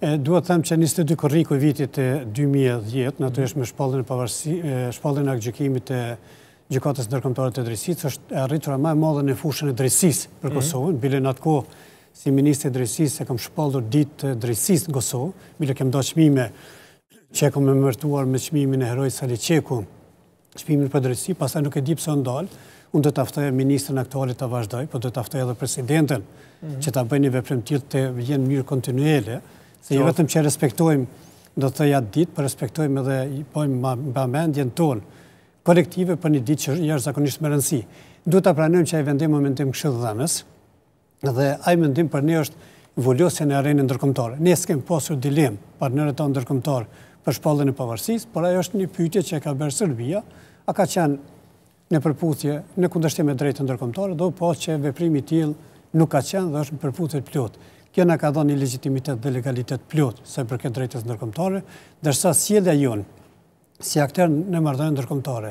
Duhet them që 22 kërriku i vitit 2010, në të ishë me shpallin e gjëkimit të gjëkatës ndërkomtore të drejsisë, është rritura ma e madhe në fushën e Drejësis për mhm. Kosovën, bile në atë kohë si Ministri Drejësis e kam shpallur ditë të në Kosovë, bile kem do qmime që e kom e mërtuar me qmimin e heroj Sali Qeku, qmimin për Drejësi, pasta nuk e di pëse ndalë, unë dhe taftoj e ministrën aktualit të vazhdoj, po dhe taftoj edhe presidentën mhm. që ta bëjnë i të vjenë mirë kontinuele, se i jo jo. vetëm që respektojmë do të jatë ditë, për po respektojmë edhe pojmë mendjen tonë kolektive për një ditë që është zakonisht më rëndësi. Duhet të pranëm që a i vendim momentim këshëdhë dhanës, dhe a i mendim për një është vullosje në arenë ndërkomtore. Ne s'kem posur dilem partnerët të ndërkomtore për shpallën e pavarësis, por ajo është një pytje që ka bërë Serbia, a ka qenë në përputje në kundështim e drejtë ndërkomtore, do u po që veprimi t'il nuk ka qenë dhe është në Kjo në ka dhonë një legitimitet dhe legalitet pëllot se për këtë drejtës ndërkomtare, dërsa sjedja jonë si akter në mërdojnë ndërkomtare,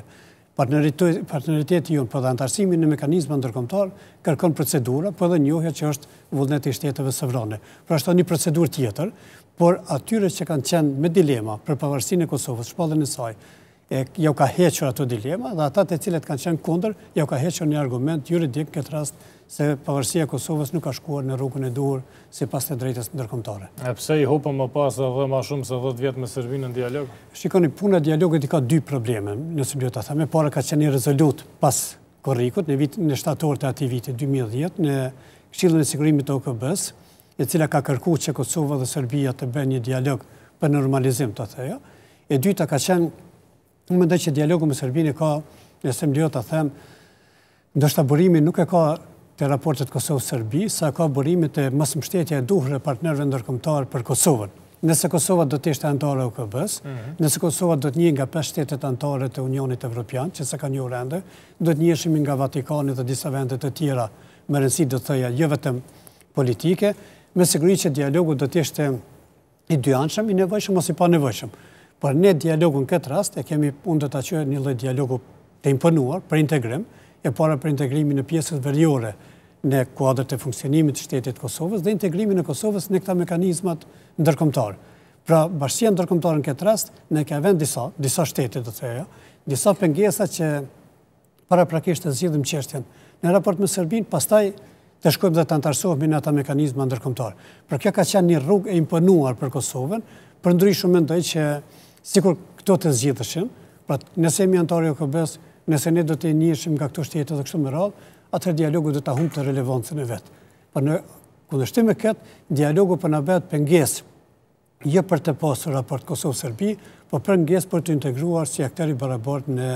partneriteti jonë për po dhe antarësimi në mekanizme nërkomtare, kërkon procedura për po dhe njohja që është vullnet e shtetëve sëvrane. Pra është të një procedur tjetër, por atyre që kanë qenë me dilema për pavarësin e Kosovës, shpallën e saj, jo ka heqër ato dilema, dhe ata të cilet kanë qenë kunder, jo ka heqër një argument juridik këtë rast se pavërësia Kosovës nuk ka shkuar në rrugën e duhur si pas të drejtës ndërkomtare. E pse i hopëm më pas dhe ma shumë se dhe të vjetë me Serbinë në dialog? Shikoni, punë e dialogit i ka dy probleme, në më ljota thame, para ka qenë rezolut pas korrikut, në vitë në shtator të ati vitë 2010, në kshilën e sigurimit të OKB-s, e cila ka kërku që Kosovë dhe Serbia të bëjnë një dialog për normalizim të atheja. E dyta ka qenë Më ndaj që dialogu me Serbini ka, nëse më dhjo të them, ndoshta burimi nuk e ka të raportet Kosovë-Serbi, sa ka burimi të mësë mështetje e duhre partnerve ndërkomtarë për Kosovën. Nëse Kosova do të ishte antare u këbës, mhm. nëse Kosova do të një nga 5 shtetet antare të Unionit Evropian, që se ka një rende, do të njëshimi nga Vatikanit dhe disa vendet të tjera, më rëndësi do të thëja, jë jo vetëm politike, me sigurin që dialogu do të ishte i dyanshëm, i nevojshëm, ose i pa nevojshëm. Por ne dialogu në këtë rast e kemi unë të të qërë një lojt dialogu të imponuar për integrim, e para për integrimi në pjesët verjore në kuadrët e funksionimit të shtetit Kosovës dhe integrimi në Kosovës në këta mekanizmat ndërkomtarë. Pra, bashkësia ndërkomtarë në këtë rast, në ka vend disa, disa shtetit të theja, disa pengesa që para prakisht të zhjithëm qeshtjen në raport më sërbin, pastaj të shkojmë dhe të antarsohme në ata mekanizma ndërkomtarë. Pra, kjo ka qenë një rrug e imponuar për Kosovën, për ndry mendoj që sikur këto të zgjithëshim, pra nëse mi antarë jo këbës, nëse ne do të njëshim nga këto shtjetë dhe kështu më radhë, atër dialogu do të ahumë të relevancën e vetë. Pra në kundështim e këtë, dialogu për në betë pëngesë, jë jo për të pasë raport Kosovë-Serbi, po për ngesë për të integruar si akteri barabort në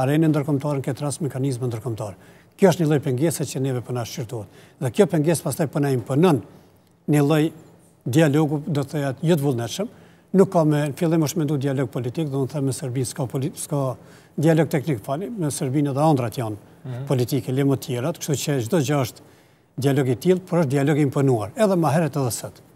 arenë ndërkomtarë në këtë rasë mekanizme ndërkomtarë. Kjo është një loj pëngese që neve përna shqirtuat. Dhe kjo pëngese pas taj përna imponën një loj dialogu, do të jetë jëtë jo vullneshëm, nuk ka me, në fillim është me ndu dialog politik, dhe në thëmë me Serbin s'ka dialog teknik, fali, me Serbin edhe andrat janë mhm. politike, limot tjera, kështu që gjithë gjë është dialog i tjilë, për është dialog i imponuar, edhe ma heret edhe sëtë.